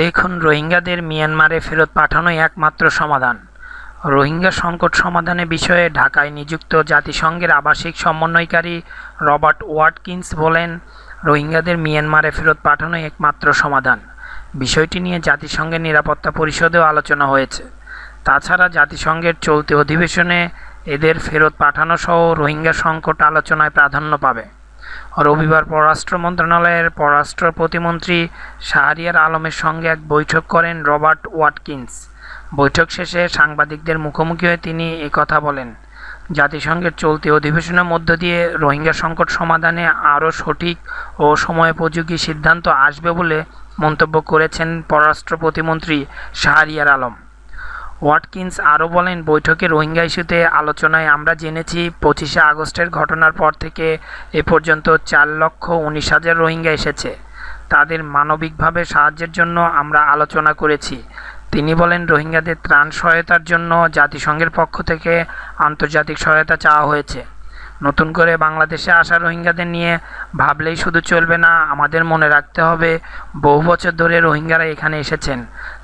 দেখুন রোহিঙ্গাদের মিয়ানমারে ফেরত পাঠানোই একমাত্র সমাধান রোহিঙ্গা সংকট সমাধানে বিষয়ে ঢাকায় নিযুক্ত জাতিসংঘের আবাসিক সমন্বয়কারী রবার্ট ওয়াটকিন্স বলেন রোহিঙ্গাদের মিয়ানমারে ফেরত পাঠানোই একমাত্র সমাধান বিষয়টি নিয়ে জাতিসংঘের নিরাপত্তা পরিষদেও আলোচনা হয়েছে তাছাড়া জাতিসংঘের চলতি অধিবেশনে এদের ফেরত পাঠানো সহ রোহিঙ্গা সংকট আলোচনায় প্রাধান্য পাবে রবিবার পররাষ্ট্র মন্ত্রণালয়ের পররাষ্ট্র প্রতিমন্ত্রী শাহরিয়ার আলমের সঙ্গে এক বৈঠক করেন রবার্ট ওয়াটকিন্স বৈঠক শেষে সাংবাদিকদের মুখোমুখি হয়ে তিনি কথা বলেন জাতিসংঘের চলতি অধিবেশনের মধ্য দিয়ে রোহিঙ্গা সংকট সমাধানে আরও সঠিক ও সময়োপযোগী সিদ্ধান্ত আসবে বলে মন্তব্য করেছেন পররাষ্ট্র প্রতিমন্ত্রী শাহরিয়ার আলম ওয়াটকিন্স আরও বলেন বৈঠকে রোহিঙ্গা ইস্যুতে আলোচনায় আমরা জেনেছি পঁচিশে আগস্টের ঘটনার পর থেকে এ পর্যন্ত চার লক্ষ উনিশ হাজার রোহিঙ্গা এসেছে তাদের মানবিকভাবে সাহায্যের জন্য আমরা আলোচনা করেছি তিনি বলেন রোহিঙ্গাদের ত্রাণ সহায়তার জন্য জাতিসংঘের পক্ষ থেকে আন্তর্জাতিক সহায়তা চাওয়া হয়েছে নতুন করে বাংলাদেশে আসা রোহিঙ্গাদের নিয়ে ভাবলেই শুধু চলবে না আমাদের মনে রাখতে হবে বহু বছর ধরে রোহিঙ্গারা এখানে এসেছেন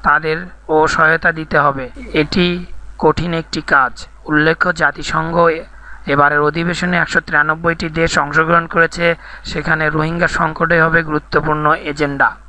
তাদের ও সহায়তা দিতে হবে এটি কঠিন একটি কাজ উল্লেখ্য জাতিসংঘ এবারের অধিবেশনে একশো তিরানব্বইটি দেশ অংশগ্রহণ করেছে সেখানে রোহিঙ্গা সংকটে হবে গুরুত্বপূর্ণ এজেন্ডা